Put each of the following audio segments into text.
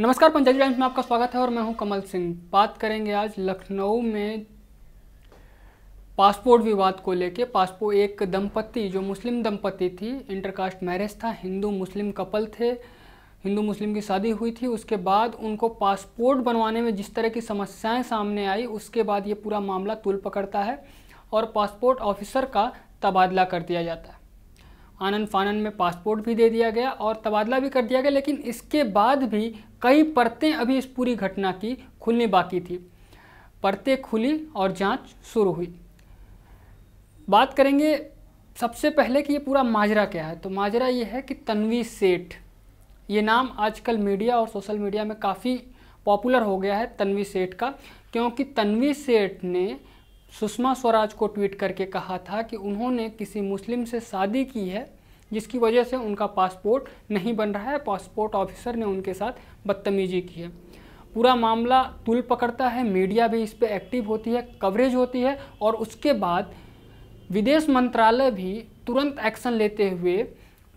नमस्कार पंजाबी टाइम्स में आपका स्वागत है और मैं हूं कमल सिंह बात करेंगे आज लखनऊ में पासपोर्ट विवाद को लेके पासपोर्ट एक दंपति जो मुस्लिम दंपति थी इंटरकास्ट मैरिज था हिंदू मुस्लिम कपल थे हिंदू मुस्लिम की शादी हुई थी उसके बाद उनको पासपोर्ट बनवाने में जिस तरह की समस्याएं सामने आई उसके बाद ये पूरा मामला तुल पकड़ता है और पासपोर्ट ऑफिसर का तबादला कर दिया जाता है आनंद फानन में पासपोर्ट भी दे दिया गया और तबादला भी कर दिया गया लेकिन इसके बाद भी कई परतें अभी इस पूरी घटना की खुलनी बाकी थी परतें खुली और जांच शुरू हुई बात करेंगे सबसे पहले कि ये पूरा माजरा क्या है तो माजरा ये है कि तनवी सेठ ये नाम आजकल मीडिया और सोशल मीडिया में काफ़ी पॉपुलर हो गया है तनवी सेठ का क्योंकि तनवी सेठ ने सुषमा स्वराज को ट्वीट करके कहा था कि उन्होंने किसी मुस्लिम से शादी की है जिसकी वजह से उनका पासपोर्ट नहीं बन रहा है पासपोर्ट ऑफिसर ने उनके साथ बदतमीजी की है पूरा मामला तुल पकड़ता है मीडिया भी इस पर एक्टिव होती है कवरेज होती है और उसके बाद विदेश मंत्रालय भी तुरंत एक्शन लेते हुए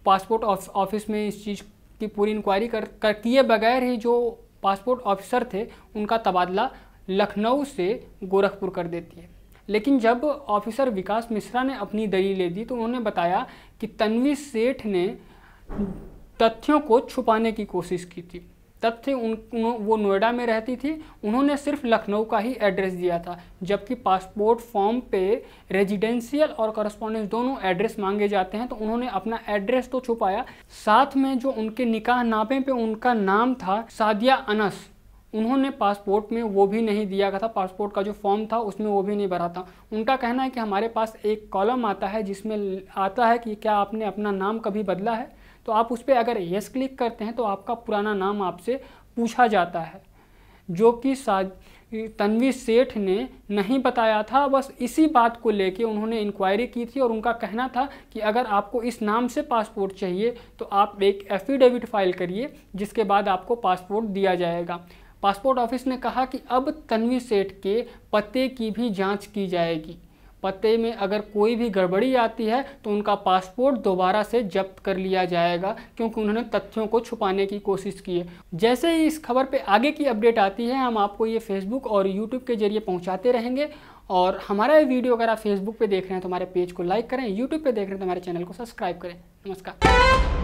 पासपोर्ट ऑफिस में इस चीज़ की पूरी इंक्वायरी कर, कर किए बगैर ही जो पासपोर्ट ऑफिसर थे उनका तबादला लखनऊ से गोरखपुर कर देती है लेकिन जब ऑफिसर विकास मिश्रा ने अपनी दलीलें दी तो उन्होंने बताया कि तन्वी सेठ ने तथ्यों को छुपाने की कोशिश की थी तथ्य उन वो नोएडा में रहती थी उन्होंने सिर्फ लखनऊ का ही एड्रेस दिया था जबकि पासपोर्ट फॉर्म पे रेजिडेंशियल और करस्पॉन्डेंस दोनों एड्रेस मांगे जाते हैं तो उन्होंने अपना एड्रेस तो छुपाया साथ में जो उनके निकाह नापे पे उनका नाम था सादिया अनस उन्होंने पासपोर्ट में वो भी नहीं दिया था पासपोर्ट का जो फॉर्म था उसमें वो भी नहीं भरा था उनका कहना है कि हमारे पास एक कॉलम आता है जिसमें आता है कि क्या आपने अपना नाम कभी बदला है तो आप उस पर अगर यस क्लिक करते हैं तो आपका पुराना नाम आपसे पूछा जाता है जो कि साज तन्वी सेठ ने नहीं बताया था बस इसी बात को लेके उन्होंने इंक्वायरी की थी और उनका कहना था कि अगर आपको इस नाम से पासपोर्ट चाहिए तो आप एक एफिडेविट फाइल करिए जिसके बाद आपको पासपोर्ट दिया जाएगा पासपोर्ट ऑफिस ने कहा कि अब तन्वी सेठ के पते की भी जांच की जाएगी पते में अगर कोई भी गड़बड़ी आती है तो उनका पासपोर्ट दोबारा से जब्त कर लिया जाएगा क्योंकि उन्होंने तथ्यों को छुपाने की कोशिश की है जैसे ही इस खबर पे आगे की अपडेट आती है हम आपको ये फेसबुक और यूट्यूब के जरिए पहुंचाते रहेंगे और हमारा ये वीडियो अगर आप फेसबुक पे देख रहे हैं तो हमारे पेज को लाइक करें यूट्यूब पर देख रहे हैं तो हमारे चैनल को सब्सक्राइब करें नमस्कार